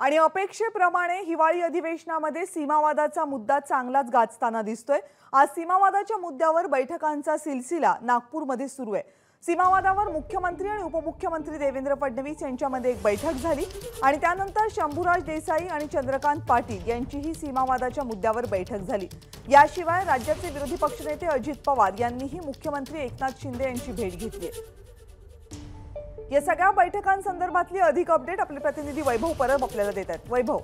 आणि अपेक्षेप्रमाणे हिवाळी अधिवेशनामध्ये सीमावादाचा मुद्दा चांगलाच गाजताना दिसतोय आज सीमावादाच्या मुद्द्यावर बैठकांचा सिलसिला नागपूरमध्ये सुरू आहे सीमावादावर मुख्यमंत्री आणि उपमुख्यमंत्री देवेंद्र फडणवीस यांच्यामध्ये एक बैठक झाली आणि त्यानंतर शंभूराज देसाई आणि चंद्रकांत पाटील यांचीही सीमावादाच्या मुद्द्यावर बैठक झाली याशिवाय राज्याचे विरोधी पक्षनेते अजित पवार यांनीही मुख्यमंत्री एकनाथ शिंदे यांची भेट घेतली या सगळ्या बैठकांसंदर्भातली अधिक अपडेट आपले प्रतिनिधी वैभव परब आपल्याला देत आहेत वैभव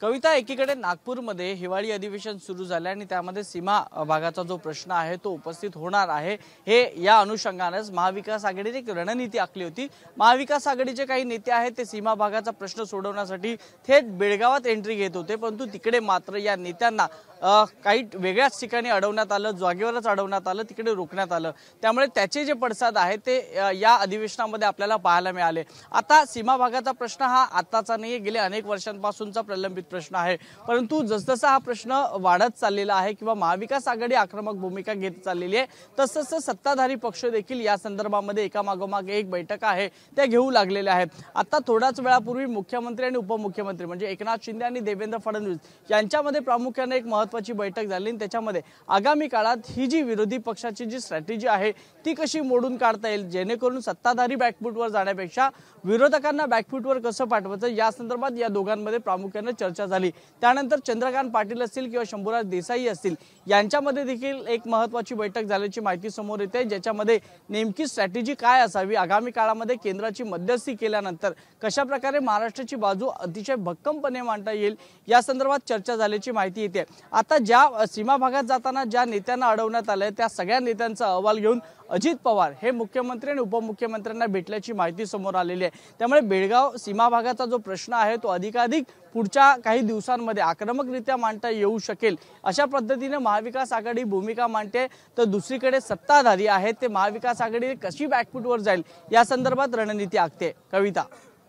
कविता एकीकडे नागपूरमध्ये हिवाळी अधिवेशन सुरू झालं आणि त्यामध्ये सीमा भागाचा जो प्रश्न आहे तो उपस्थित होणार आहे हे या अनुषंगानेच महाविकास आघाडीने एक रणनीती आखली होती महाविकास आघाडीचे काही नेते आहेत ते सीमा भागाचा प्रश्न सोडवण्यासाठी थेट बेळगावात एंट्री घेत होते परंतु तिकडे मात्र या नेत्यांना काही वेगळ्याच ठिकाणी अडवण्यात आलं जागेवरच अडवण्यात आलं तिकडे रोखण्यात आलं त्यामुळे त्याचे जे पडसाद आहेत ते या अधिवेशनामध्ये आपल्याला पाहायला मिळाले आता सीमा भागाचा प्रश्न हा आताचा नाही गेले अनेक वर्षांपासूनचा प्रलंबित प्रश्न आहे परंतु जसजसा हा प्रश्न वाढत चाललेला आहे किंवा महाविकास आघाडी आक्रमक भूमिका घेत चाललेली आहे तसतसं सत्ताधारी पक्ष देखील या संदर्भामध्ये एका एक बैठक आहे त्या घेऊ लागलेल्या आहेत आता थोड्याच वेळापूर्वी मुख्यमंत्री आणि उपमुख्यमंत्री म्हणजे एकनाथ शिंदे आणि देवेंद्र फडणवीस यांच्यामध्ये प्रामुख्याने एक महत्व महत्वाची बैठक झाली आणि त्याच्यामध्ये आगामी काळात ही जी विरोधी पक्षाची जी स्ट्रॅटेजी आहे ती कशी मोडून काढता येईल जेणेकरून सत्ताधारी बॅकफूटवर जाण्यापेक्षा विरोधकांना बॅकफूटवर कसं पाठवायचं या संदर्भात या दोघांमध्ये प्रामुख्यानं चर्चा झाली त्यानंतर चंद्रकांत पाटील असतील किंवा शंभूराज देसाई असतील यांच्यामध्ये देखील एक महत्त्वाची बैठक झाल्याची माहिती समोर येते ज्याच्यामध्ये नेमकी स्ट्रॅटेजी काय असावी आगामी काळामध्ये केंद्राची मध्यस्थी केल्यानंतर कशा प्रकारे महाराष्ट्राची बाजू अतिशय भक्कमपणे मांडता येईल या संदर्भात चर्चा झाल्याची माहिती येते आता ज्या सीमा भागात जाताना ज्या नेत्यांना अडवण्यात आलंय त्या सगळ्या नेत्यांचा अहवाल घेऊन अजित पवार हे मुख्यमंत्री आणि उपमुख्यमंत्र्यांना भेटल्याची माहिती समोर आलेली आहे त्यामुळे बेळगाव सीमा भागाचा जो प्रश्न आहे तो अधिकाधिक पुढच्या काही दिवसांमध्ये आक्रमकरित्या मांडता येऊ शकेल अशा पद्धतीने महाविकास आघाडी भूमिका मांडते तर दुसरीकडे सत्ताधारी आहेत ते महाविकास आघाडी कशी बॅकफूटवर जाईल या संदर्भात रणनीती आखते कविता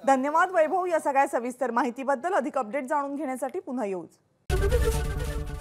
धन्यवाद वैभव या सगळ्या सविस्तर माहितीबद्दल अधिक अपडेट जाणून घेण्यासाठी पुन्हा येऊच